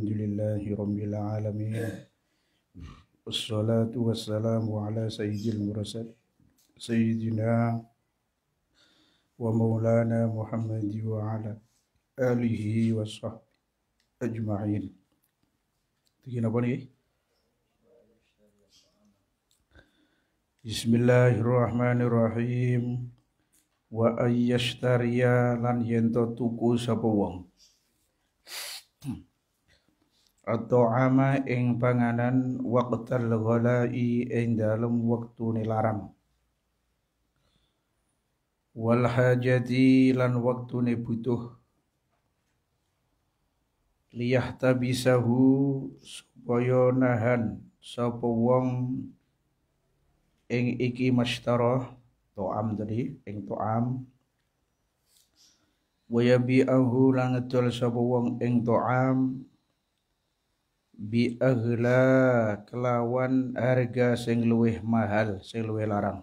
الحمد لله رب العالمين والصلاة والسلام على سيد المرسل سيدنا ومولانا محمد وعلى آله وصحبه أجمعين تجينا بني بسم الله الرحمن الرحيم وأن يشتري لن ينتطق سبوهم at-ta'ama ing panganan waqtal ghalai ing dalem waktu nilaram wal hajati lan waktune butuh tabisahu supaya nahan sapa wong ing iki mashtarah to'am tadi ing to'am wayabi'ahu lan sapa wong ing to'am bi aghla kelawan harga sing luweh mahal sing luweh larang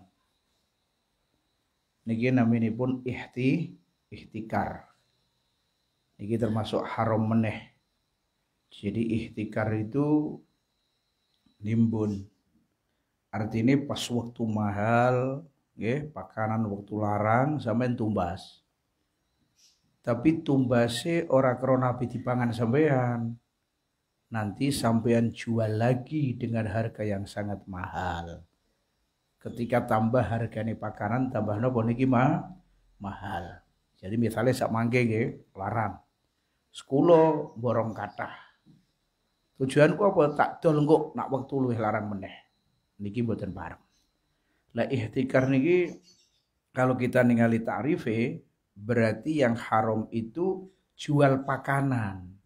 niki pun ihti ihtikar niki termasuk haram meneh jadi ihtikar itu nimbun artinya pas waktu mahal nggih pakanan waktu larang sampean tumbas tapi tumbase ora krona pidipangan sampean nanti sampean jual lagi dengan harga yang sangat mahal. Ketika tambah harga harganya pakanan tambah nopo niki mah mahal. Jadi misalnya sak mangke nggih larang. Sekulo borong kata Tujuanku apa? Tak dol kok nak waktu luwih larang meneh. Niki buatan bareng. Lah ihtikar niki kalau kita ningali tarife berarti yang haram itu jual pakanan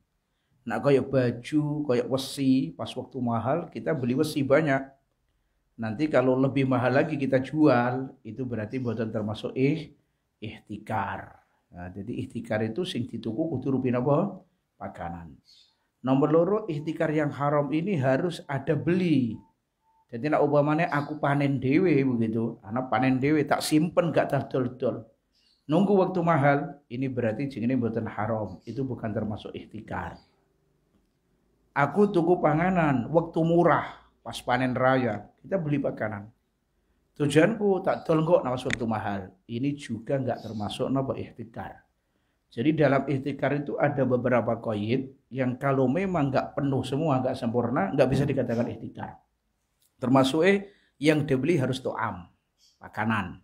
Nak kayak baju, kayak wesi, pas waktu mahal kita beli wesi banyak. Nanti kalau lebih mahal lagi kita jual, itu berarti buatan termasuk ih, ihtikar. Nah, jadi ihtikar itu sing dituku kudu rupi apa? Pakanan. Nomor loro ihtikar yang haram ini harus ada beli. Jadi nak umpamanya aku panen dewe begitu, anak panen dewe tak simpen gak tak dol Nunggu waktu mahal, ini berarti jenenge buatan haram. Itu bukan termasuk ihtikar aku tuku panganan waktu murah pas panen raya kita beli makanan tujuanku tak tolong kok waktu mahal ini juga nggak termasuk nopo ikhtikar jadi dalam ikhtikar itu ada beberapa koin yang kalau memang nggak penuh semua, nggak sempurna, nggak bisa dikatakan ikhtikar. Termasuk eh, yang dibeli harus to'am, makanan.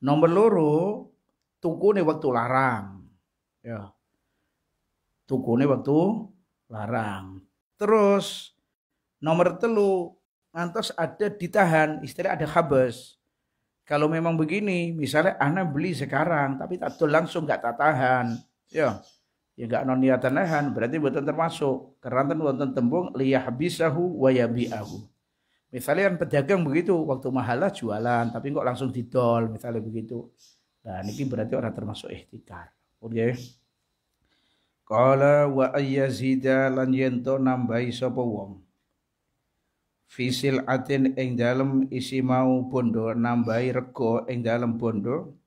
Nomor loro, tuku nih waktu larang. Ya. Tuku nih waktu larang. Terus nomor telu ngantos ada ditahan, istilah ada habes. Kalau memang begini, misalnya anak beli sekarang tapi tak langsung nggak tak tahan, ya ya nggak non niatan nahan berarti buatan termasuk keranten buatan tembung wayabi aku. Misalnya kan pedagang begitu waktu mahalah jualan tapi kok langsung didol misalnya begitu. Nah ini berarti orang termasuk ikhtikar Oke. Okay. Kala wa ayyazida lan yento nambahi sapa wong. Fisil atin ing dalem isi mau bondo nambahi rego ing dalem bondo.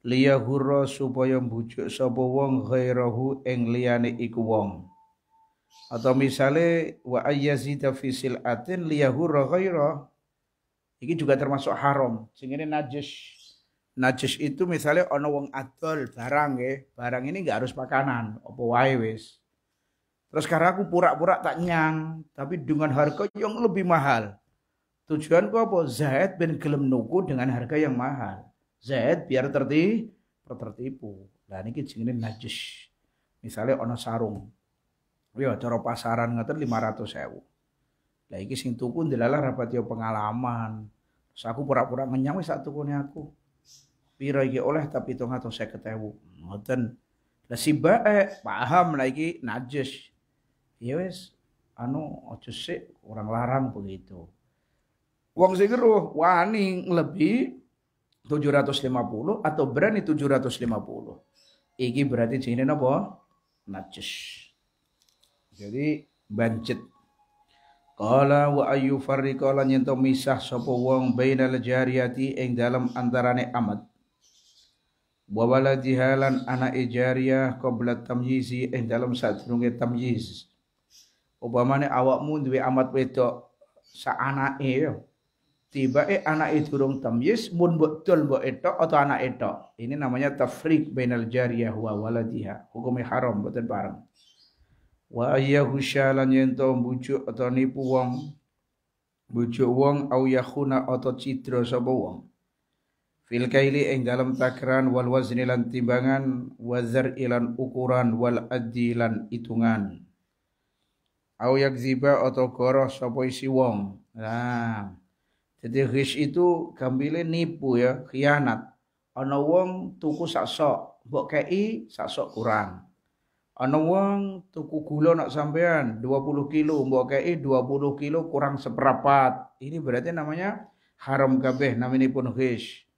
Liya hurra supaya mbujuk sapa wong ghairahu ing liyane iku wong. Atau misale wa ayyazida fisil atin liya hurra ghairah. Iki juga termasuk haram. Sing ini najis najis itu misalnya ono wong adol barang ya barang ini nggak harus makanan opo wae wis terus karena aku pura-pura tak nyang tapi dengan harga yang lebih mahal tujuan tujuanku apa Zaid bin gelem nuku dengan harga yang mahal Zaid biar tertipu tertipu nah ini ini najis misalnya ono sarung yo cara pasaran lima 500 ewu lah ini sing tuku ndelalah rapat yo pengalaman terus aku pura-pura ngenyang satu tak aku piro iki oleh tapi tong atau saya ketemu ngoten lah si bae eh, paham lagi najis ya wes anu ojo sik orang larang begitu wong sing ngeruh wani lebih 750 atau berani 750 iki berarti jenenge napa najis jadi bancet kala wa ayu farri kala nyentuh misah sopo wong bayna jariyati yang dalam antarane amat wa waladihalan anak ijariyah qabla tamyizi ing eh, dalam sadurunge tamyiz upamane awakmu duwe amat wedok sak anake ya. eh. tibake anake durung tamyiz mun mbok dol mbok etok atau anak etok ini namanya tafriq bainal jariyah wa waladiha hukumnya haram mboten bareng wa ayyahu syalan yen to bujuk atau nipu wong bujuk wong au yakhuna atau citra sapa wong fil kaili ing dalam takaran wal wazni timbangan wazar ilan ukuran wal addi lan itungan au ziba atau goroh sapa isi wong nah jadi ghish itu gambile nipu ya khianat ana wong tuku sak sok mbok kei sak sok kurang ana wong tuku gula nak sampean 20 kilo mbok kei 20 kilo kurang seperapat ini berarti namanya haram kabeh namanya pun ghish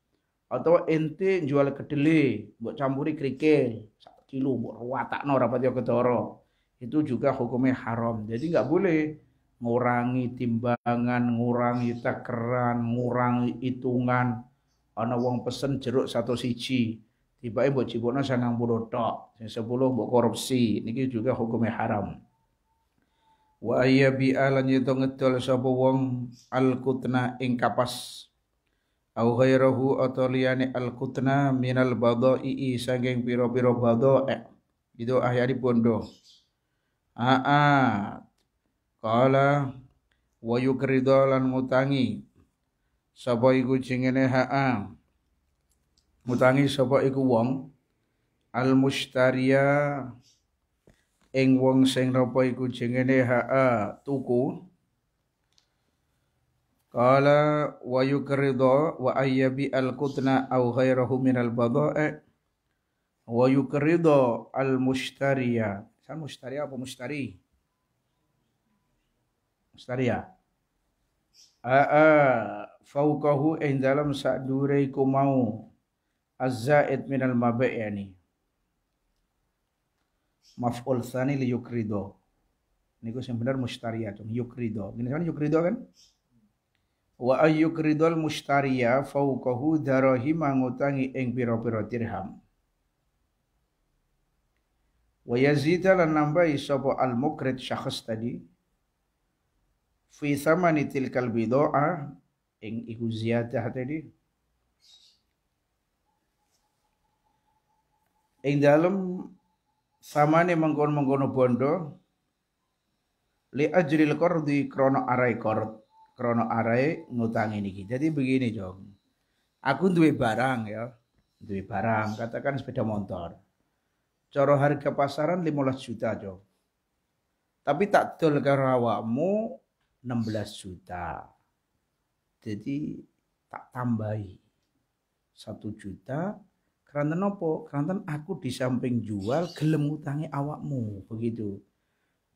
atau ente jual kedelai buat campuri kerikil satu kilo buat watak no rapat ketoro itu juga hukumnya haram jadi nggak boleh ngurangi timbangan ngurangi takaran ngurangi hitungan ana wong pesen jeruk satu siji ibu cibono sana 90 tok sepuluh 10 buat korupsi ini juga hukumnya haram wa ayyabi bi alanya ngedol sapa wong alkutna ing kapas au ghairahu atau liyane al kutna minal badai piro piro bado e itu ahyari pondo aa kala wayu yukrido mutangi ngutangi sapa iku jengene haa ngutangi sapa iku wong al mustaria ing wong sing napa iku jengene haa tuku Qala wa yukrido wa ayyabi al-kutna au ghairahu minal bada'i wa yukrido al-mushtariya. Kan mushtaria apa mushtari? Mushtaria. Aa fauqahu ing dalam sadure iku mau azzaid minal mabai' yani. Maf'ul tsani li yukrido. Niku sing bener mushtaria, yukrido. Gini kan yukrido kan? wa ayyuk ridol mustariya fauqahu darahima ngutangi ing pira-pira dirham wa yazida lan nambahi sapa al mukrid syakhs tadi fi thamani tilkal bidoa ing iku ziyadah tadi ing dalem samane mengkon-mengkono bondo li ajril qardi krana arai qard krono arai ngutang ini kita, Jadi begini jong, aku duwe barang ya, duwe barang katakan sepeda motor. Coro harga pasaran 15 juta jong. Tapi tak dol karo awakmu 16 juta. Jadi tak tambahi satu juta Kerana nopo kerana aku di samping jual gelem utangi awakmu begitu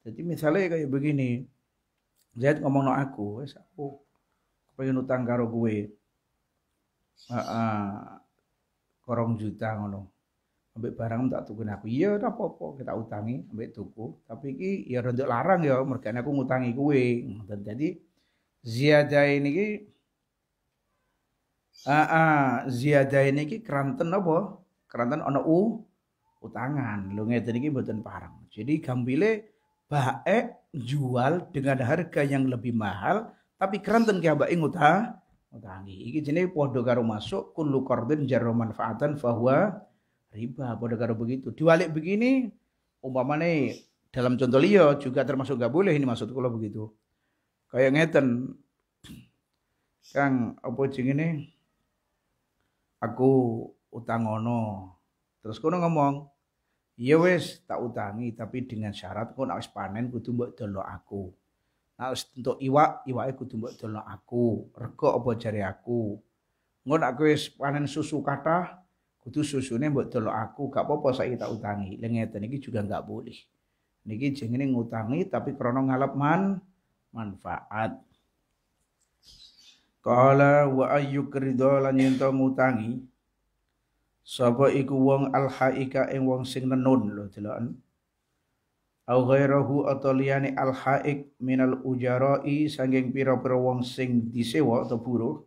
jadi misalnya kayak begini Zaid ngomong no aku, wes aku pengen utang karo gue. Heeh. Korong juta ngono. Ambek barang tak tuku aku. Iya udah apa kita utangi ambek tuku, tapi ki, ya rada larang ya ini aku ngutangi gue. Dan jadi ziyadah ini ki Zia ziyadah ini ki keranten apa? Keranten ono u utangan. Lho ngeten ki mboten parang. Jadi gambile baek jual dengan harga yang lebih mahal tapi keranten bae abake ngutang utangi Iki jenenge podo karo masuk kullu qardin jarra manfaatan fahuwa riba podo karo begitu. Diwalik begini umpamane dalam contoh liya juga termasuk gak boleh ini maksud kula begitu. Kayak ngeten Kang apa ini aku utang ono Terus kono ngomong Iya wes tak utangi tapi dengan syarat kau harus panen kudu mbok dolo aku. Nek wis entuk iwak, iwake kudu mbok dolo aku. Rego apa jari aku. Engko nak wis panen susu kathah, kudu susune mbok dolo aku, gak apa-apa saiki tak utangi. Lah ngeten iki juga gak boleh. Niki jenenge ngutangi tapi krana ngalap man manfaat. Kala wa ayyuk ridho lan ngutangi sapa iku wong alhaika ing wong sing nenun lho deloken au ghairahu atau liyane alhaik minal ujarai sanging pira-pira wong sing disewa atau buruh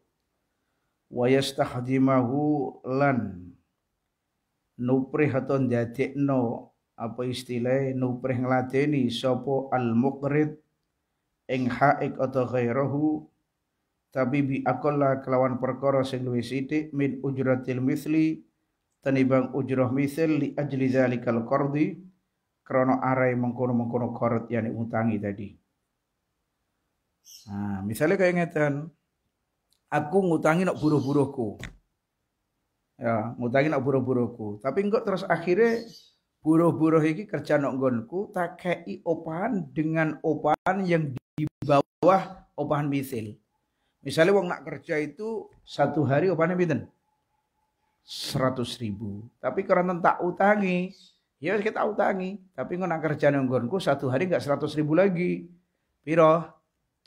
wa yastakhdimahu lan nuprih atau ndadekno apa istilah nuprih ngladeni sapa al muqrid ing haik atau ghairahu tapi bi akola kelawan perkara sing luwih sithik min ujratil misli tanibang ujroh misil li ajli zalikal qardi krono arai mengkono-mengkono korot yang diutangi tadi. Nah, misalnya kayak ngeten, aku ngutangi nak buruh-buruhku. Ya, ngutangi nak buruh-buruhku. Tapi enggak terus akhirnya buruh-buruh ini kerja nak gonku tak kei opahan dengan opahan yang di bawah opahan misil. Misalnya wong nak kerja itu satu hari opahannya pinten? seratus ribu. Tapi karena tak utangi, ya kita utangi. Tapi kerjaan kerja nenggonku satu hari nggak seratus ribu lagi. Piro?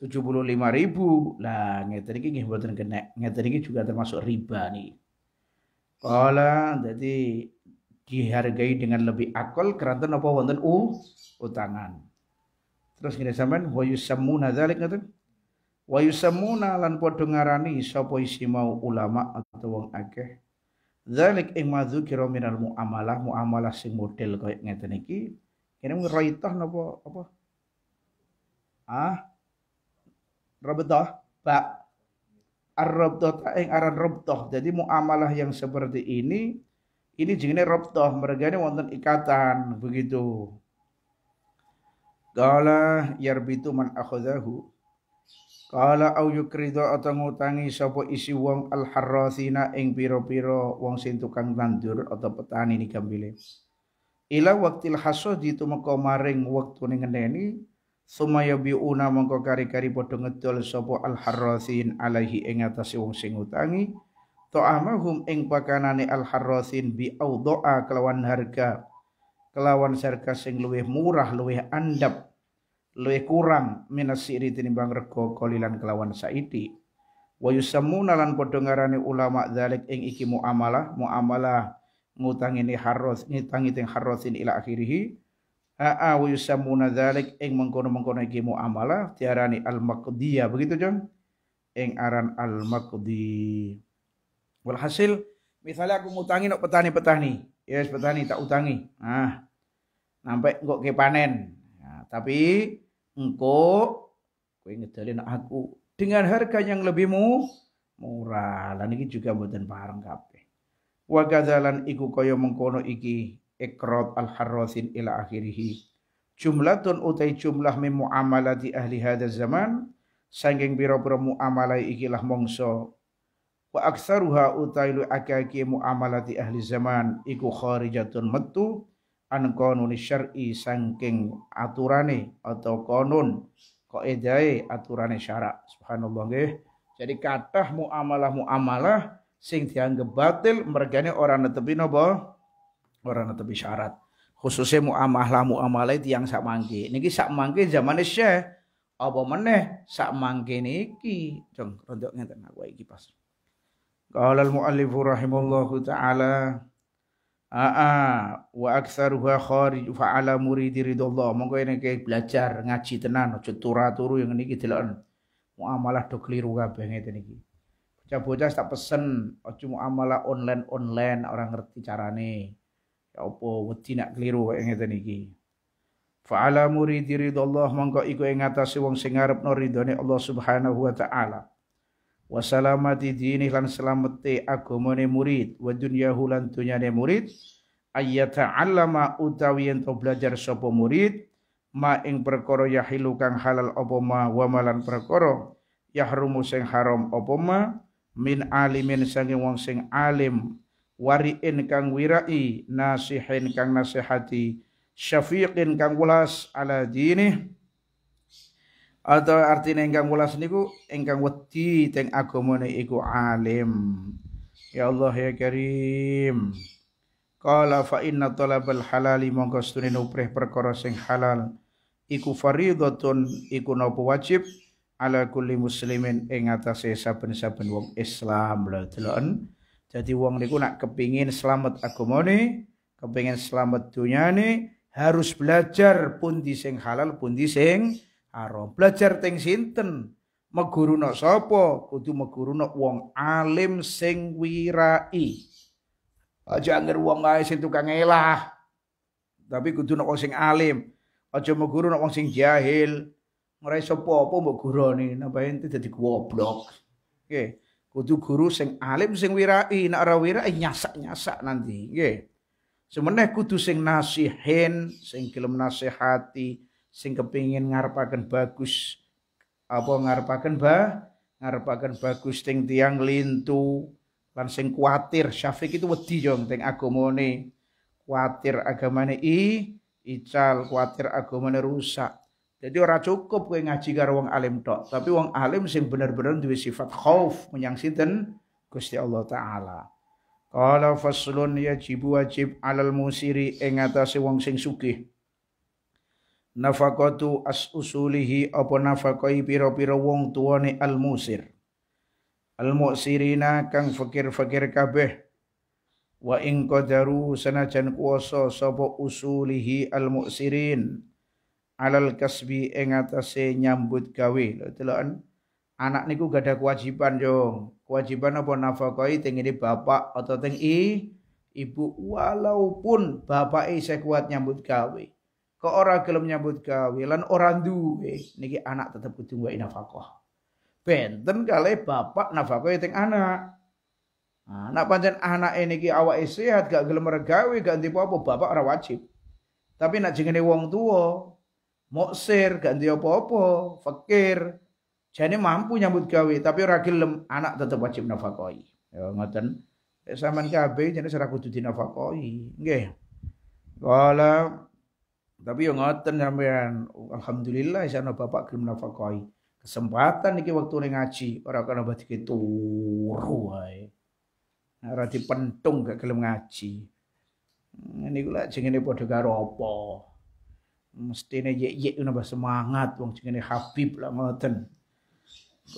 tujuh puluh lima ribu. Lah Ngeteri ini buat mboten kena. Ngeter juga termasuk riba nih. Kala jadi dihargai dengan lebih akal kerana apa wonten u utangan. Terus ngene sampean wa yusammuna dzalik ngoten. Wa yusammuna lan padha ngarani sapa isi mau ulama atau wong akeh Zalik ing madzu kira minal muamalah muamalah sing model kaya ngeten iki kene raitah napa apa? Ah. Rabtah Pak. ar tak ing aran rabtah. Jadi muamalah yang seperti ini ini jenenge mereka mergane wonten ikatan begitu. Gala yarbitu man akhadahu Qala au yukrido atau ngutangi sapa isi wong al harrasina ing piro pira wong sing tukang tandur atau petani ni gambile. Ila waktil hasuh ditumeka maring wektune ngeneni sumaya biuna mongko kari-kari padha ngedol sapa al harrasin alaihi ing atase wong sing utangi ta'amahum ing pakanane al harrasin bi doa kelawan harga kelawan harga sing luwih murah luwih andap lebih kurang minasiri tinimbang rego kolilan kelawan saiki wa yusammuna lan padha ngarani ulama dzalik ing iki muamalah muamalah ini harros ngitangi teng harrosin ila akhirih aa wa yusammuna dzalik ing mengkono-mengkono iki muamalah diarani al maqdiyah begitu Jon ing aran al maqdi walhasil misalnya aku ngutangi nok petani-petani yes ya, petani tak utangi ah sampai kok kepanen tapi engko kowe ngedalin aku dengan harga yang lebih murah. Lan iki juga mboten pareng kabeh. Wa kadzalan iku kaya mengkono iki ikrot al harrasin ila akhirih. Jumlatun utai jumlah min muamalati ahli hadza zaman sanging pira-pira muamalah lah mongso wa aktsaruha utailu akaki muamalati ahli zaman iku kharijatun metu an qanuni syar'i sangking aturane atau konun kaidai aturane syarak subhanallah nggih jadi kathah muamalah muamalah sing dianggap batil mergane ora netepi napa ora netepi syarat khususnya muamalah muamalah yang sak mangke niki sak mangke zamane Syekh apa meneh sak mangke niki Jeng rondok ngeten aku iki pas qala al muallifu rahimallahu taala Aa wa aktsaruha kharij fa ala muridi ridallah. Monggo niki belajar ngaji tenan aja turu yang niki deloken. Muamalah do keliru kabeh ngene iki. Bocah-bocah tak pesen aja muamalah online-online orang ngerti carane. Ya opo wedi nak keliru kaya ngene niki. Fa ala muridi ridallah monggo iku ing atase wong sing ngarepno ridane Allah Subhanahu wa taala wa salamati dini lan selamete agamane murid wa dunyahu lan dunyane murid ayyata allama utawi ento to belajar sapa murid ma ing perkara yahilu kang halal apa ma wa malan perkara yahrumu sing haram apa ma min alimin sange wong sing alim wariin kang wirai nasihin kang nasihati syafiqin kang welas ala dinih atau artinya ingkang welas niku ingkang wedi teng agamane iku alim ya Allah ya Karim qala fa inna talabal halali mongko stune nuprih perkara sing halal iku fardhatun iku nopo wajib ala kulli muslimin ing atase saben-saben wong Islam lho deloken jadi wong niku nak kepingin selamat agamane kepingin selamat dunyane harus belajar pun di sing halal pun di sing haram. Belajar teng sinten? Meguruna sapa? Kudu meguruna wong alim sing wirai. Aja anger wong ae sing tukang elah. Tapi kudu nek sing alim. Aja meguru nek wong sing jahil. Ora iso apa-apa mbok gurone, napa ente dadi goblok. Oke. Kudu guru sing alim sing wirai, nek ora wirai nyasak-nyasak nanti, nggih. Semeneh kudu sing nasihin, sing gelem nasihati, sing kepingin ngarepaken bagus apa ngarepaken ba ngarepaken bagus ting tiang lintu lan sing kuatir Syafiq itu wedi yo ting agamane kuatir agamane i ical kuatir agamane rusak jadi ora cukup kowe ngaji karo wong alim tok tapi wong alim sing bener-bener duwe sifat khauf menyang sinten Gusti Allah taala Qala faslun yajibu wajib alal musiri ing atase wong sing sugih nafakotu as usulihi apa nafakoi piro piro wong tuane al musir al musirina kang fakir-fakir kabeh wa in qadaru sanajan kuoso sapa usulihi al musirin alal kasbi ing atase nyambut gawe lho anak niku gak ada kewajiban yo kewajiban apa nafakoi teng bapa bapak atau teng i ibu walaupun bapak isih kuat nyambut gawe ke orang gelem nyambut gawe lan orang duwe niki anak tetep kudu wae nafkah benten kali bapak nafkah itu anak anak nah, pancen anak ini ki awak sehat gak gelem regawi gak nanti apa bapak ora wajib tapi nak jengene wong tua moksir gak ganti apa-apa fakir jadi mampu nyambut gawe tapi ora gelem anak tetep wajib nafkahi ya ngoten sampean kabeh jane ora kudu nafakoi. nggih wala tapi yang ngoten sampean alhamdulillah sana bapak gelem nafkahi. Kesempatan iki waktu ngaji ora kena batik turu wae. Ora dipentung gak gelem ngaji. ini kula jengene padha karo apa? Mestine yek-yek nambah semangat wong jengene Habib lah ngoten.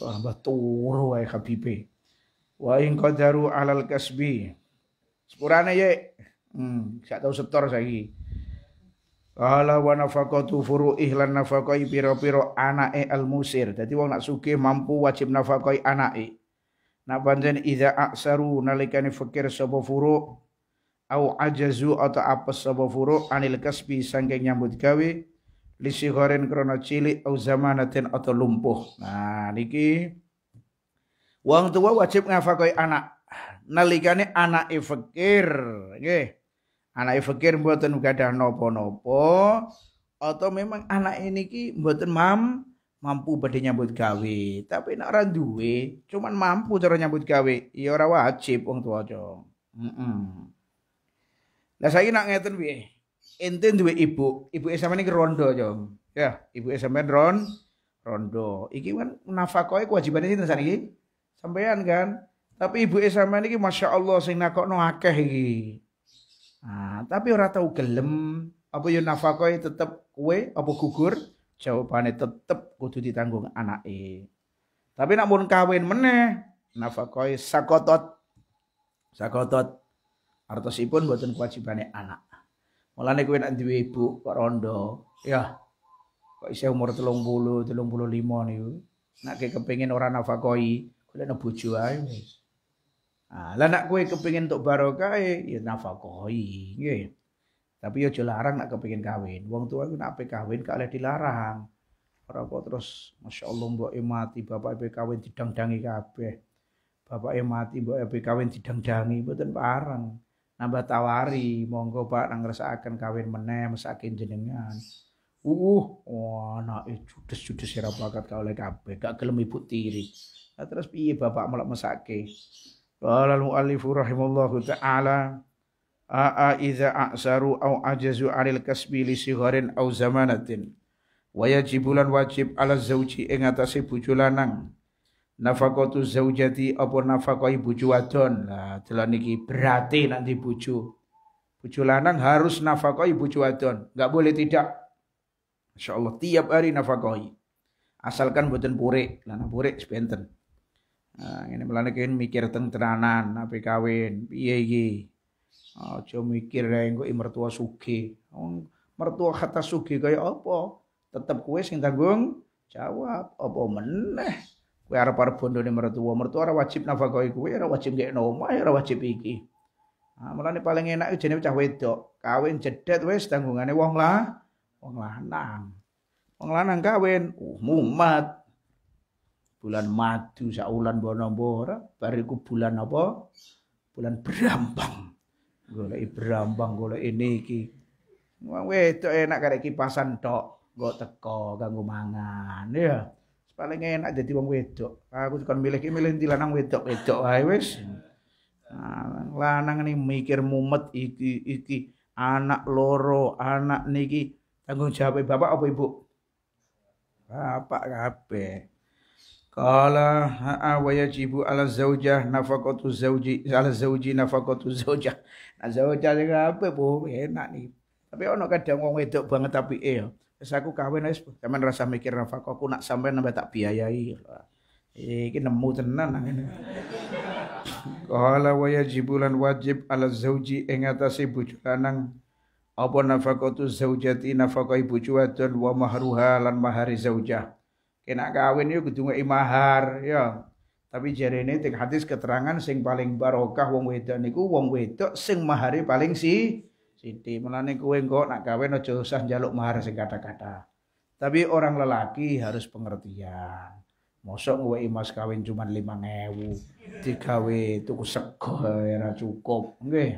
Ora mbah turu wae Habibe. Wa in qadaru alal kasbi. Sepurane yek. Hmm, gak tau setor saiki. Ala wa nafaqatu furu lan nafaqai piro-piro anake al-musir. Dadi wong nak suke mampu wajib nafaqai anake. Nak ida idza aksaru nalikane fakir sapa furu' au ajazu atau apa sapa furu' anil kaspi sangking nyambut gawe li krono krana cilik au zamanatin atau lumpuh. Nah niki wong tuwa wajib nafaqai anak. Nalikane anake fikir, nggih. Okay anak fakir mboten gadah nopo-nopo atau memang anak ini ki buatan mam mampu badhe nyambut gawe, tapi nek ora duwe, cuman mampu cara nyambut gawe, ya ora wajib wong tuwa aja Heeh. Mm Lah -mm. saiki nak ngeten piye? Ente duwe ibu, ibu sampean iki rondo cong. Ya, ibu sampean ron rondo. Iki kan nafakoe kewajibane sinten iki Sampean kan. Tapi ibu sampean iki masyaallah sing nakokno akeh iki. Nah, tapi ora tahu gelem, apa yo nafakoi tetep kue apa gugur? Jawabane tetep kudu ditanggung e. Tapi nak mun kawin meneh, nafakoi sakotot. Sakotot artosipun mboten kewajibane anak. Mulane kowe nek duwe ibu kok rondo, ya kok isi umur bulu 35 nih nak kepengin ora nafakoi, golekno bojo ae Ah, lah nak kue kepingin untuk barokah eh, ya nafakoi, nggih. Tapi yo ya larang nak kepingin kawin. Wong tua ku nak pe kawin gak oleh dilarang. Ora kok terus Masya Allah mbok emati mati bapak e kawin didangdangi kabeh. Bapak emati mati mbok pe kawin didangdangi bukan parang. Nambah tawari monggo Pak nang akan kawin meneh mesakin jenengan. Uh, wah, nak eh, judes-judes siapa bakat kau oleh kabeh, gak kelam ibu tiri. Nah, terus piye bapak malah mesake? Qala al-muallifu rahimallahu ta'ala a'a idza a'saru au ajazu 'anil kasbi li sigharin au zamanatin wa yajibulan wajib ala zauji ing atase bojo lanang Nafakotu zaujati apa nafakoi bojo wadon lah telah niki berarti nanti bojo bojo lanang harus nafakoi bojo wadon Gak boleh tidak insyaallah tiap hari nafakoi, asalkan boten purik lanang purik sebenten Nah, ini melane kene mikir teng tenanan ape kawin, piye iki. Aja mikir ae engko mertua sugih. Wong mertua kata sugih kaya apa? Tetep kowe sing tanggung jawab. Apa meneh? Kowe arep-arep bondone mertua, mertua ora wajib nafkahi kowe, ora wajib ngekno omah, ora wajib iki. Nah, mulane paling enak jenenge cah wedok. Kawin jedet wis tanggungane wong lah, wong lanang. Wong lanang kawin, uh, mumat bulan madu saulan bono-bora bariku bulan apa bulan berambang golek berambang golek niki weh itu enak karek kipasan tok go teko kanggo mangan ya paling enak jadi wong wedok aku kan milih ki milih di lanang wedok wedok ae wis nah, lanang ini mikir mumet iki iki anak loro anak niki tanggung jawab bapak apa ibu bapak kabeh Kala ha'a wa yajibu ala zaujah nafakotu zauji ala zauji nafakotu zaujah. Nah zaujah iki apa bu enak nih. Tapi ono kadang wong wedok banget tapi eh ya. Wis aku kawin wis sampean rasa mikir nafaqah aku nak sampean nambah tak biayai. Eh, iki nemu tenan Kala wa yajibu lan wajib ala zauji ing atase bojo lanang apa nafaqatu zaujati nafaqai bojo wadon wa mahruha lan mahari zaujah kena kawin yuk gedunge imahar ya. Tapi ini ini hadis keterangan sing paling barokah wong wedok niku wong wedok sing mahari paling si Siti melani kue kok nak kawin aja usah jaluk mahar sing kata-kata. Tapi orang lelaki harus pengertian. Mosok gue imas kawin cuma lima ngewu. Digawe tuku sego ya cukup. Nggih.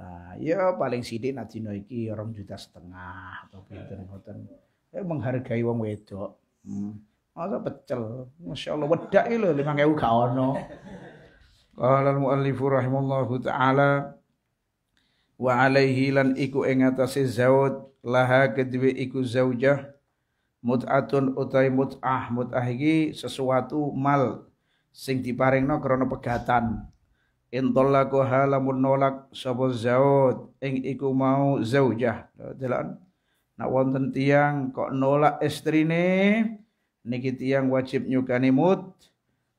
Nah, ya paling sidik nanti naiki orang juta setengah atau pinter ngoten. Eh, menghargai wong wedok. Hmm. Masa pecel. Masya Allah. Wedak lho lima kewu gak ono. Qala al-muallifu rahimallahu ta'ala. Wa alaihi lan iku ing atase zaud laha kedue iku zaujah mut'atun utai mut'ah mut'ah iki sesuatu mal sing diparingno krono pegatan intolaku halamun nolak sapa zaud ing iku mau zaujah jalan. nak wonten tiang kok nolak istrine niki tiang wajib nyukani mut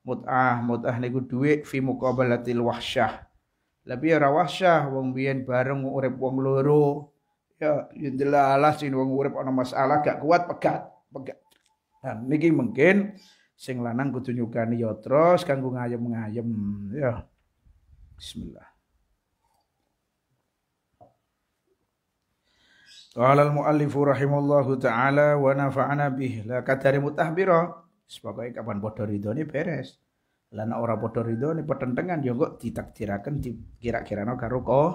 mut'ah mut'ah niku duit fi muqabalatil wahsyah lebih ora wahsyah wong biyen bareng urip wong loro ya yen ya delalah sing wong urip ana masalah gak kuat pegat pegat Dan nah, niki mungkin sing lanang kudu nyukani ya terus kanggo ngayem-ngayem ya bismillah Qala al-muallifu rahimahullahu ta'ala wa nafa'ana bih. La kadari mutahbira. Sebagai kapan bodoh ridho ini beres. Lana ora bodoh ridho ini pertentangan ya kok ditakdirakan dikira-kira no karo koh.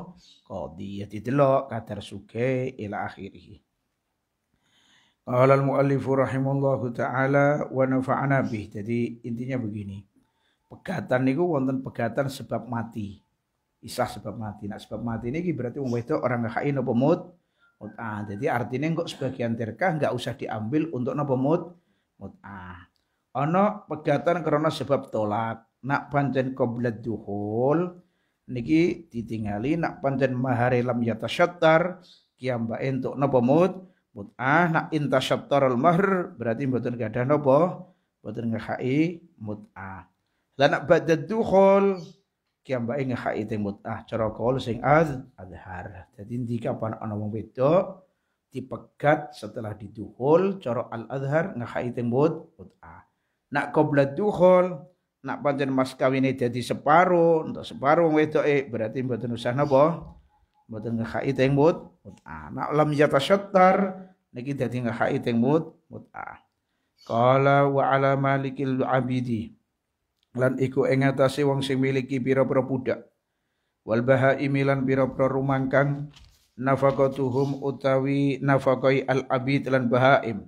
Kodi ya didelok kadar suke ila akhirih. Qala al-muallifu rahimallahu ta'ala wa nafa'ana bih. Jadi intinya begini. Pegatan niku wonten pegatan sebab mati. Isah sebab mati. Nak sebab mati ini berarti wong wedok orang ngakai apa mut mut'ah. Jadi artinya kok sebagian terkah nggak usah diambil untuk nopo mut mut'ah. Ono pegatan karena sebab tolak. Nak panjen qoblat duhul niki ditinggali. nak panjen mahare lam yatasyatar kiamba entuk nopo mut mut'ah nak inta al mahr berarti mboten gadah nopo mboten ngekai mut'ah. Lah nak duhul kiambake ngehakite mut'ah cara kaul sing az azhar. Dadi di kapan ana wong wedok dipegat setelah diduhul cara al azhar ngehakite mut mut'ah. Nak qabla duhul nak panjen mas kawine dadi separo untuk separo wong wedoke berarti mboten usah napa mboten ngehakite mut mut'ah. Nak lam yatasattar niki dadi ngehakite mut mut'ah. Qala wa ala malikil abidi lan iku ing ngatasé wong sing miliki pira-pira budak wal bahaimi lan pira-pira rumangkang nafaqatuhum utawi nafaqai al abid lan bahaim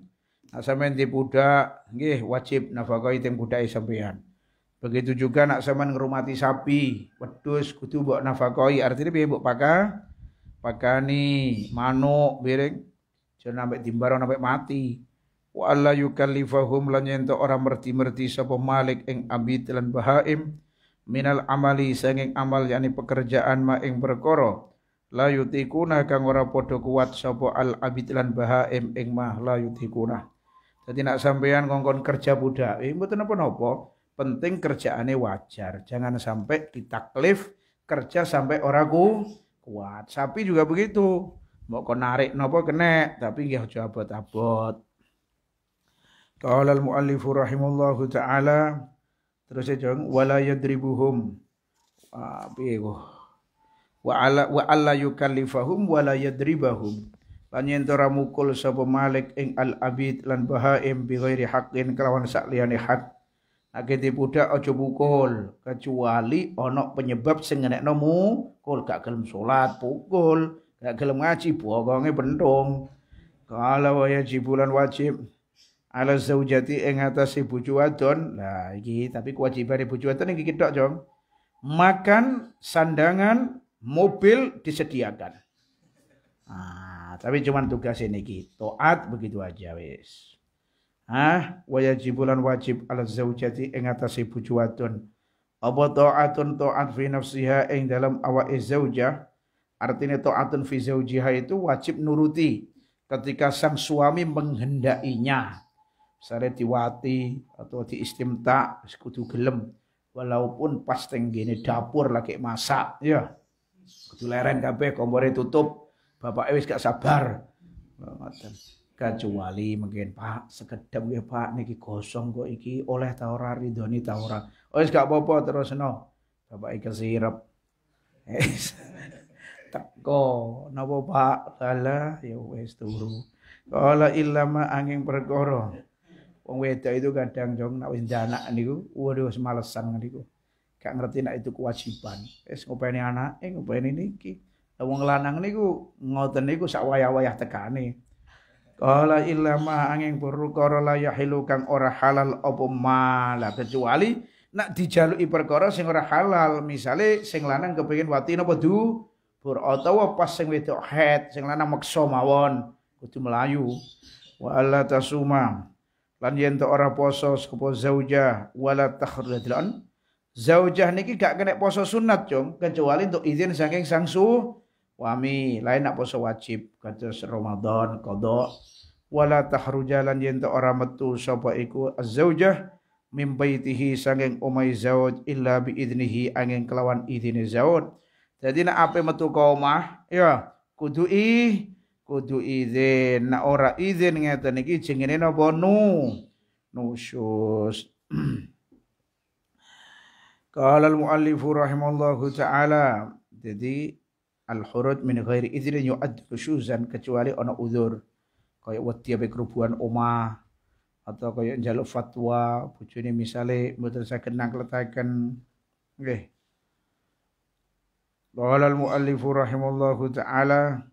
Nak sampean di budak, nggih wajib nafaqai teng budak sampean. Begitu juga nak sampean ngrumati sapi, wedhus kudu mbok nafaqai Artinya piye mbok paka? Pakani manuk, bereng Jangan sampai dimbar sampai mati wa alla yukallifahum lan yen ora merti-merti sapa Malik ing abid lan bahaim minal amali sanging amal yakni pekerjaan ma ing perkara la yutikuna kang ora padha kuat sapa al abid lan bahaim ing mah la yutikuna dadi nak sampean ngongkon kerja budak eh mboten napa-napa penting kerjaane wajar jangan sampai ditaklif kerja sampai ora kuat sapi juga begitu mau kau narik nopo kena tapi nggak jawab abot-abot Qala al-muallifu rahimullahu taala terus jeng wala yadribuhum. Ah, piye Wa ala wa alla yukallifahum wala yadribahum. Lan yen mukul sapa Malik ing al-abid lan bahaim bi ghairi haqqin kelawan sak liyane hak. Akete budak aja pukul kecuali onok penyebab sing nomu kol gak gelem salat pukul, gak gelem ngaji bohonge bentong Kalau bulan wajib ala zaujati ing atas ibu cuwadon Lah iki tapi kewajiban ibu yang iki tok, Jong. Makan, sandangan, mobil disediakan. Ah, tapi cuman tugas ini iki taat begitu aja wis. Ah, wajibulan wajib ala zaujati ing atas ibu cuwadon Apa ta'atun ta'at fi nafsiha ing dalam awa zaujah Artinya ta'atun fi zaujiha itu wajib nuruti ketika sang suami menghendakinya sare diwati atau diistimta istimta kudu gelem walaupun pas tenggene dapur lagi masak ya kudu leren kabeh kompore tutup bapak wis gak sabar oh, ngoten kecuali mungkin Pak sekedap ya Pak niki gosong kok iki oleh taura ridoni taura oh gak apa-apa no bapak iki sirep teko napa Pak lala ya wis turu kala ilama angin perkara Wong wedok itu kadang jong nak wis anak niku, waduh semalesan niku. Gak ngerti nak itu kewajiban. Wis ngopeni anak, eh ngopeni niki. Wong lanang niku ngoten niku sak wayah-wayah tekane. Qala illa ma angin perkara la yahilu kang ora halal opo malah kecuali nak dijaluki perkara sing ora halal. Misale sing lanang kepengin wati napa du bur utawa pas sing wedok head sing lanang maksa mawon kudu melayu wa alla tasuma Lan yen to ora poso sekepo zaujah wala takhrudlan. Zaujah niki gak kena poso sunat, Cung, kecuali untuk izin saking sang suami. Lain nak poso wajib kata Ramadan qada wala takhrujalan yen to ora metu sapa iku zaujah min baitihi sanging umai zawaj illa bi idnihi angin kelawan idine zawaj jadi nak apa metu ka omah ya kudu i kudu izin na ora izin ngeten niki jengene napa nu nusus. Qala al muallif rahimallahu taala jadi al-huruj min ghairi idzin yu'ad khusyuzan kecuali ana uzur kaya wetia be grupuan omah atau kaya njaluk fatwa bojone misale mboten saged nakletaken nggih Qala al muallif rahimallahu taala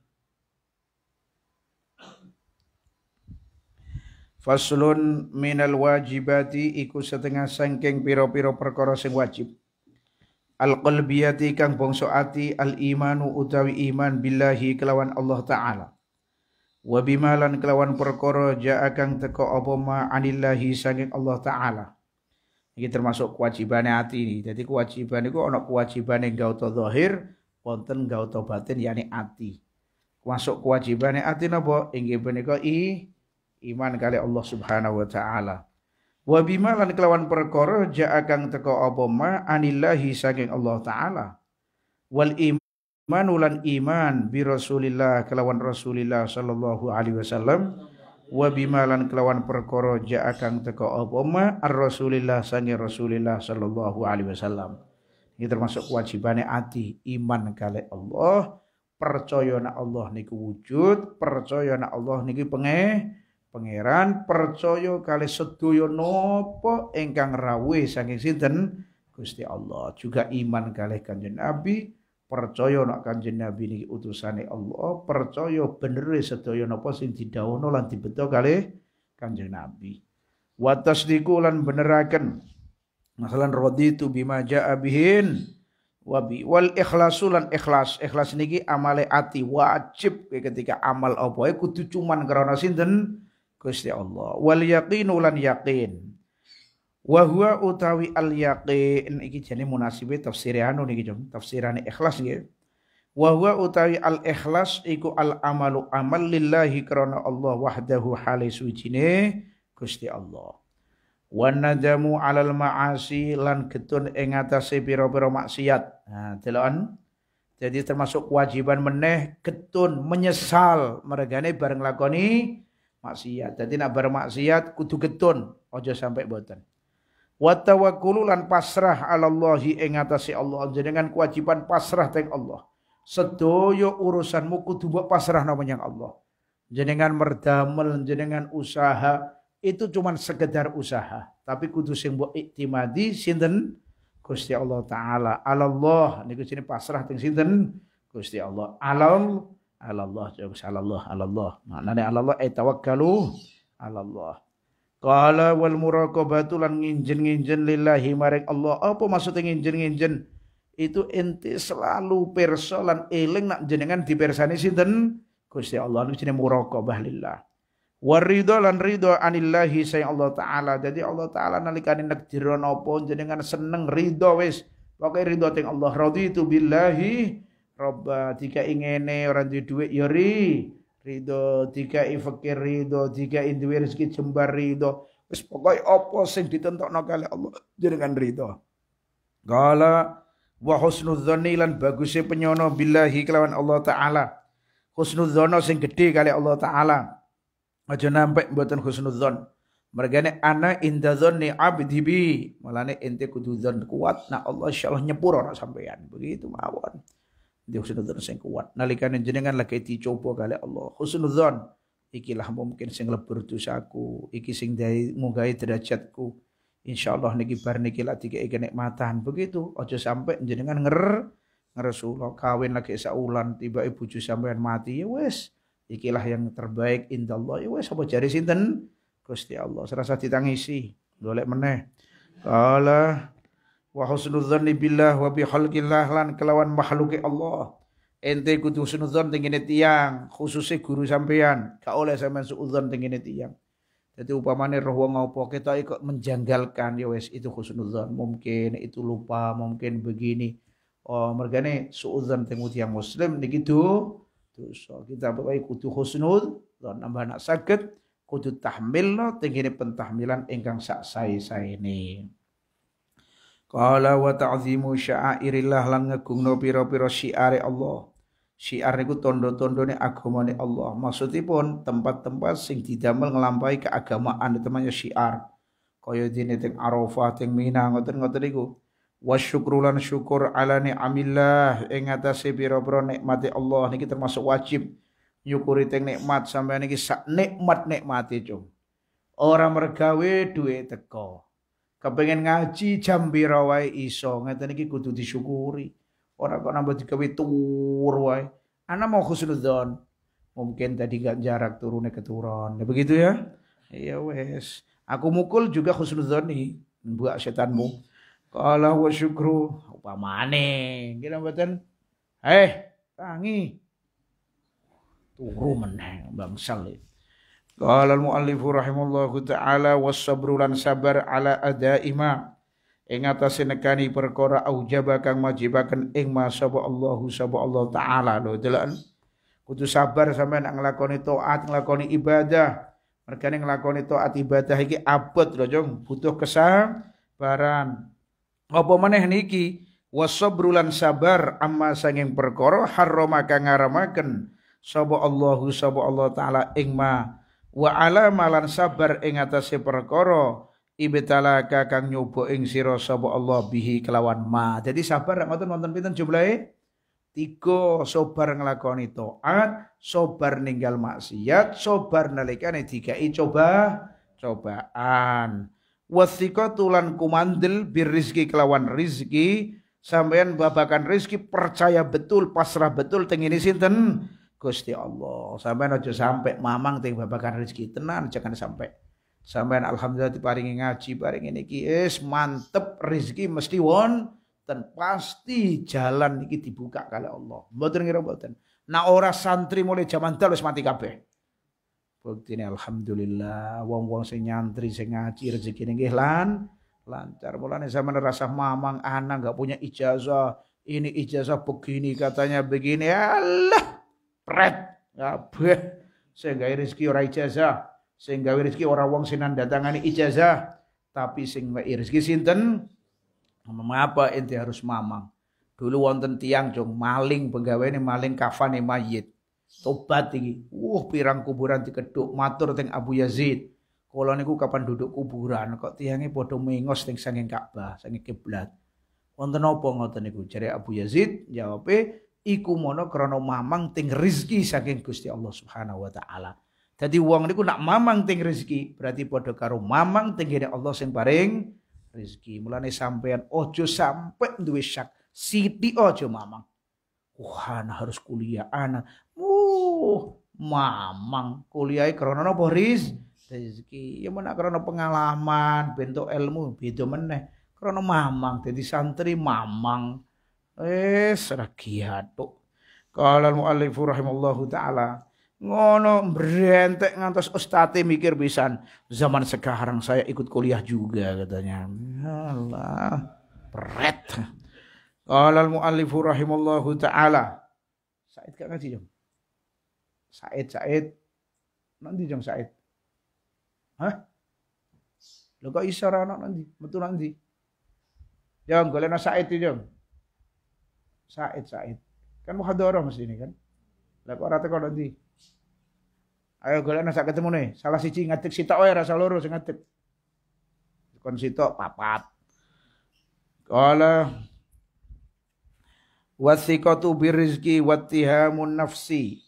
Faslun minal wajibati iku setengah sangking piro-piro perkara sing wajib. Al qalbiyati kang bangsa ati al imanu utawi iman billahi kelawan Allah taala. Wabimalan kelawan perkara jaa kang teko obama anillahi sanging Allah taala. Iki termasuk kewajibannya hati ini. Jadi kewajiban iku ana yang gauta zahir, wonten gauta batin yakni ati. Masuk kewajibannya hati napa? Inggih punika i iman kali Allah Subhanahu wa taala. Wa bima lan kelawan perkara ja'a kang teko apa ma anillahi saking Allah taala. Wal iman lan iman bi Rasulillah kelawan Rasulillah sallallahu alaihi wasallam wa bima lan kelawan perkara ja'a kang teko apa ma ar Rasulillah saking Rasulillah sallallahu alaihi wasallam. Ini termasuk kewajibannya ati iman kali Allah percaya na Allah niku wujud percaya na Allah niku pengeh Pangeran percaya kali sedaya nopo engkang rawuh saking sinten Gusti Allah. Juga iman kali Kanjeng Nabi, percaya nak Kanjeng Nabi niki utusane Allah, percaya bener sedaya nopo sing didhawuhna lan dibeto kali Kanjeng Nabi. watas tasdiqu lan beneraken masalan raditu bima jaa bihin wabi wal ikhlasu lan ikhlas ikhlas niki amale ati wajib ketika amal apa kudu cuman karena sinten Gusti Allah wal yaqinu lan yaqin wa utawi al yaqin iki jane munasibe tafsire anu niki jom tafsirane ikhlas nggih wa utawi al ikhlas iku al amalu amal lillahi karena Allah wahdahu halis sucine Gusti Allah wa nadamu alal ma'asi lan ketun ing atase pira maksiat nah delokan jadi termasuk kewajiban meneh ketun menyesal mergane bareng lakoni maksiat. Jadi nak bermaksiat kudu getun ojo sampai boten. Wa tawakkulu lan pasrah Allahi ing atase Allah. Jenengan kewajiban pasrah teng Allah. Sedoyo urusanmu kudu buat pasrah namanya Allah. Jenengan merdamel, jenengan usaha itu cuma sekedar usaha, tapi kudu sing mbok iktimadi sinten Gusti Allah taala. Allah niku sini pasrah teng sinten Gusti Allah. Alam Allah Allah, Allah. Allah maknane Allah, ay eh, tawakkalu Allah. qala wal muraqabatu lan nginjen-nginjen lillahi marek Allah apa maksud nginjen-nginjen itu inti selalu pirsa lan eling nak jenengan dipersani sinten Gusti Allah niku jenenge muraqabah lillah waridho lan ridho anillahi sayang Allah taala jadi Allah taala nalikane negdira napa jenengan seneng ridho wis pokoke ridho ting Allah raditu billahi Roba jika eh, ingene orang di duit yori ya Rido ridho jika fakir Rido jika duwe rezeki jembar Rido wis pokoke apa sing ditentokno kali Allah jenengan Rido kala wa husnudzanni lan baguse penyono billahi kelawan Allah taala husnudzono sing gedhe kali Allah taala aja nampek mboten husnudzon mergane ana inda dzanni abdi bi malane ente kudu kuat nah Allah insyaallah nyepuro sampean begitu mawon di husnudzon sing kuat nalikane jenengan lagi dicoba kali Allah husnudzon lah mungkin sing lebur dosaku iki sing dari munggahi derajatku insyaallah niki bar niki lak dikeki nikmatan begitu aja sampai jenengan nger ngeresulah kawin lagi saulan tiba ibu sampean mati ya wes iki lah yang terbaik indallah ya wes apa jari sinten Gusti Allah serasa ditangisi golek meneh Allah wa husnudzanni billah wa bi khalqillah lan kelawan makhluke Allah ente kudu husnudzan tengene tiang khususe guru sampean gak oleh sampean suudzan tengene tiang jadi upamane roh wong apa kita ikut menjanggalkan ya wes itu husnudzan mungkin itu lupa mungkin begini oh mergane suudzan tengu tiang muslim niki tu dosa kita bae kudu husnudzan nambah nak saged kudu tahmil tengene pentahmilan ingkang sak sae ini Qala wa ta'zimu sya'airillah lan ngegungno pira-pira syiare Allah. Syiar niku tondo-tondone agamane Allah. Maksudipun tempat-tempat sing didamel nglampahi keagamaan temanya syiar. Kaya dene teng Arafah, teng Mina ngoten-ngoten niku. Wasyukrulan syukur ala ni'amillah ing atase pira-pira nikmate Allah niki termasuk wajib nyukuri teng nikmat sampeyan niki sak nikmat nikmate cung. Ora mergawe duwe teko kepengen ngaji jam pira wae iso ngeten iki kudu disyukuri ora kok nambah digawe tur wae ana mau khusnudzon mungkin tadi gak jarak turunnya keturun ya begitu ya iya wes aku mukul juga khusnudzon nih buat setanmu kalau wa syukru upamane kira mboten eh tangi turu meneng bangsal itu Qala mu muallifu rahimallahu ta'ala was sabar ala adaima ing atase nekani perkara aujaba kang majibaken ing ma sapa Allahu Allah taala lho deloken kudu sabar sampean nak nglakoni taat nglakoni ibadah mergane nglakoni taat ibadah iki abot lho jong butuh kesabaran apa maneh niki was lan sabar amma sanging perkara haroma kang ngaramaken sapa Allahu sapa Allah taala ing ma wa ala malan sabar ing atase perkara ibtalaka kang nyoba ing sira sapa Allah bihi kelawan ma. Jadi sabar ngoten wonten pinten jumlahe? Tiga sobar nglakoni taat, sobar ninggal maksiat, sobar nalikane dikai coba cobaan. Wasika tulan kumandel rizki kelawan rizki sampean babakan rizki percaya betul pasrah betul tengini sinten Gusti Allah. sampai aja sampai mamang teng babakan rezeki tenan jangan sampai. sampai alhamdulillah diparingi ngaji paringi niki is mantep rezeki mesti won dan pasti jalan iki dibuka kali Allah. Mboten ngira mboten. Nah ora santri mulai zaman terus mati kabeh. ini alhamdulillah wong-wong sing nyantri sing ngaji rezeki niki lan lancar. Mulane zaman rasa mamang anak nggak punya ijazah, ini ijazah begini katanya begini. Allah pret kabeh sing gawe rezeki ora ijazah sing gawe rezeki ora wong sinan datangane ijazah tapi sing gawe rezeki sinten apa ente harus mamang dulu wonten tiang jong maling pegawai ini maling kafane mayit tobat iki uh pirang kuburan dikeduk matur teng Abu Yazid koloniku niku kapan duduk kuburan kok tiangnya bodoh mengos teng sanging Ka'bah sanging kiblat wonten apa ngoten niku jare Abu Yazid jawabe iku mono krono mamang ting rizki saking Gusti Allah Subhanahu wa taala. uang uang ku nak mamang ting rizki. berarti pada karo mamang ting Allah sing paring rizki. Mulane sampean ojo sampe duwe syak, siti ojo mamang. Wah, harus kuliah anak. Uh, mamang kuliah krono nopo riz? rizki. Ya mana krono pengalaman, bentuk ilmu, beda meneh. krono mamang Jadi santri mamang. Eh, seragihan tuh. Kalau mu'alifu rahimallahu ta'ala. Ngono berentek ngantos ustati mikir pisan. Zaman sekarang saya ikut kuliah juga katanya. Ya Allah. peret. Kalau mu'alifu rahimallahu ta'ala. Said gak ngaji jam? Said, Said. Nanti jam Said. Hah? Lo kok iso anak nanti, Betul nanti. Jam golek Said itu Jam. Said Said. Kan muhadharah mesti ini kan. Lah kok rata kok ndi? Ayo golekno sak ketemu nih. Salah siji ngatik sitok wae rasa loro si ngatik. Kon sitok papat. Kala wasiqatu birizki wattihamun nafsi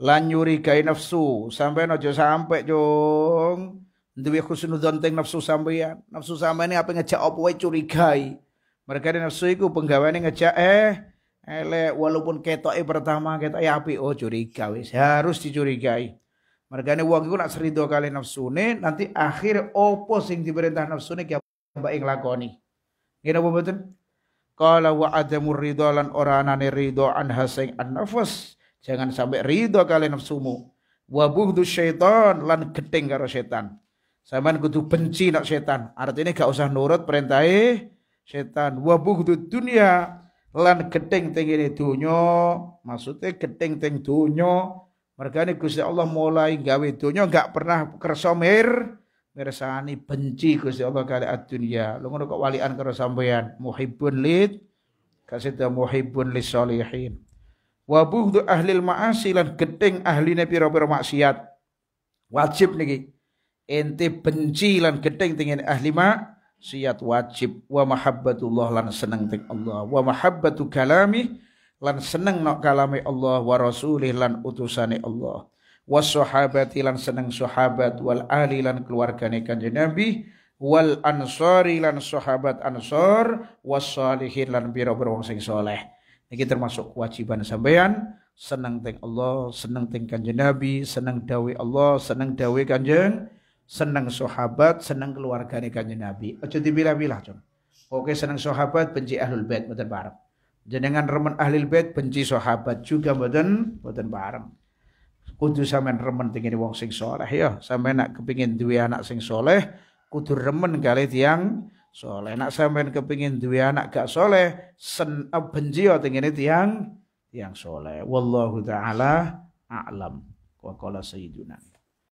lan nyuri nafsu sampai nojo sampai jong dewi khusnudzon teng nafsu sampean nafsu sampean ini apa ngejak opo curigai mereka nafsu iku penggaweane ngejak eh elek walaupun e pertama ya api oh curiga wis harus dicurigai ini uang itu nak serido kali ini nanti akhir opo sing diperintah ini ki mbak ing lakoni Gini apa betul? qala wa ada ridho lan ora anane ridho an haseng an nafas jangan sampai ridho kali nafsumu wa buhdu syaitan lan geting karo setan sampean kudu benci nak setan artinya gak usah nurut eh setan wa bughdud dunya lan gedeng teng ini dunya maksudnya gedeng teng dunya mergane Gusti Allah mulai gawe dunya enggak pernah kersa mir mirsani benci Gusti Allah kali dunya lu ngono kok walian karo sampean muhibbun lid kasida muhibbun solihin wa bughdu ahli maasi lan gedeng ahline pira-pira maksiat wajib niki ente benci lan gedeng teng ahli mak syiat wajib wa mahabbatullah lan seneng teng Allah wa mahabbatu kalami lan seneng nok kalami Allah wa rasulih lan utusane Allah wa sahabati lan seneng sahabat wal ahli lan keluargane kanjeng Nabi wal ansori lan sahabat ansor was salihin lan biro-biro wong sing saleh iki termasuk kewajiban sampean seneng teng Allah seneng teng kanjeng Nabi seneng dawe Allah seneng dawe kanjeng senang sahabat, senang keluargane kanjeng Nabi. Aja dipilah-pilah, Cung. Oke senang sahabat benci ahlul bait mboten bareng. Jenengan remen ahlul bait benci sahabat juga mboten mboten bareng. Kudu samen remen tinggi wong sing soleh ya. samen nak kepingin duwe anak sing soleh, kudu remen kali tiang soleh. Nak samen kepingin duwe anak gak soleh, sen eh, benci ya tinggi tiang tiang soleh. Wallahu taala a'lam. Wa qala sayyiduna